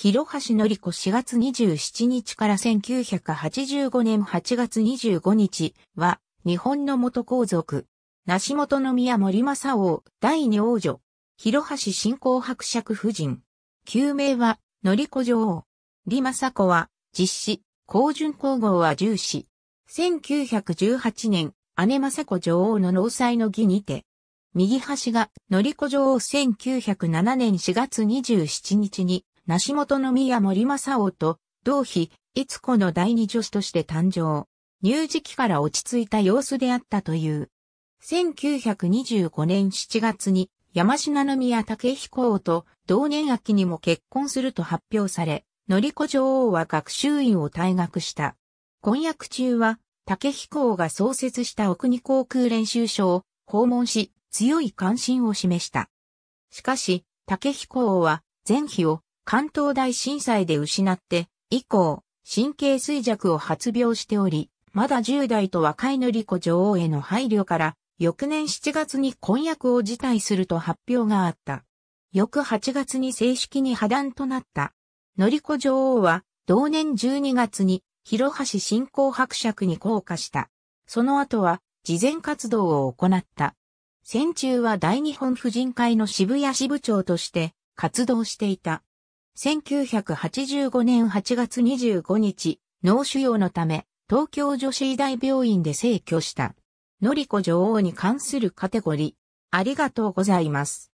広橋のり子4月27日から1985年8月25日は、日本の元皇族、梨本宮森正王、第二王女、広橋新興伯爵夫人。旧名は、のり子女王。李政子は、実子、皇順皇后は重視。1918年、姉政子女王の納采の儀にて、右端が、のりこ女王1907年4月27日に、梨本宮森正夫と、同妃、いつこの第二女子として誕生。乳児期から落ち着いた様子であったという。1925年7月に山品宮武彦王と同年秋にも結婚すると発表され、のりこ女王は学習院を退学した。婚約中は、武彦王が創設した奥に航空練習所を訪問し、強い関心を示した。しかし、武彦王は、前妃を関東大震災で失って、以降、神経衰弱を発病しており、まだ10代と若いのりコ女王への配慮から、翌年7月に婚約を辞退すると発表があった。翌8月に正式に破談となった。のりこ女王は、同年12月に、広橋信仰伯爵に降下した。その後は、慈善活動を行った。戦中は大日本婦人会の渋谷支部長として活動していた。1985年8月25日、脳腫瘍のため、東京女子医大病院で逝去した。のりこ女王に関するカテゴリー。ありがとうございます。